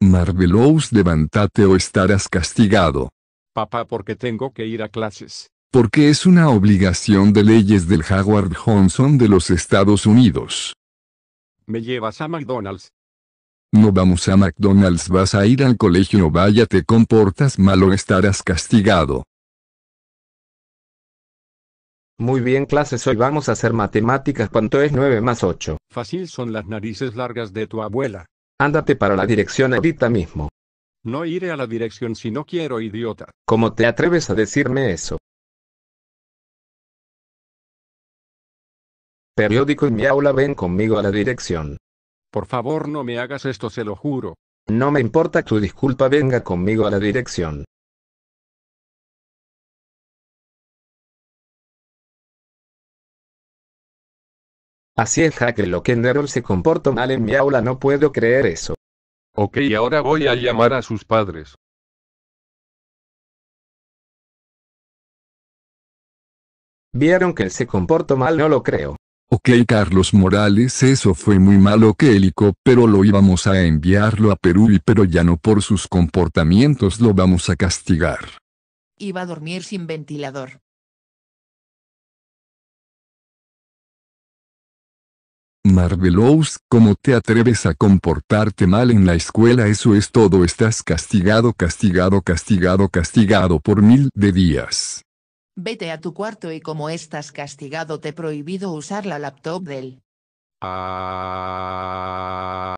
Marvelous levántate o estarás castigado. Papá, porque tengo que ir a clases. Porque es una obligación de leyes del Howard Johnson de los Estados Unidos. ¿Me llevas a McDonald's? No vamos a McDonald's, vas a ir al colegio, vaya, te comportas mal o estarás castigado. Muy bien clases, hoy vamos a hacer matemáticas. ¿Cuánto es 9 más 8? Fácil son las narices largas de tu abuela. Ándate para la dirección ahorita mismo. No iré a la dirección si no quiero, idiota. ¿Cómo te atreves a decirme eso? Periódico y mi aula ven conmigo a la dirección. Por favor, no me hagas esto, se lo juro. No me importa tu disculpa, venga conmigo a la dirección. Así es Jaque, lo que se comportó mal en mi aula, no puedo creer eso. Ok, ahora voy a llamar a sus padres. Vieron que él se comportó mal, no lo creo. Ok Carlos Morales, eso fue muy malo que Helicóptero pero lo íbamos a enviarlo a Perú y pero ya no por sus comportamientos lo vamos a castigar. Iba a dormir sin ventilador. Marvelous, ¿cómo te atreves a comportarte mal en la escuela? Eso es todo, estás castigado, castigado, castigado, castigado por mil de días. Vete a tu cuarto y como estás castigado te he prohibido usar la laptop del... Ah.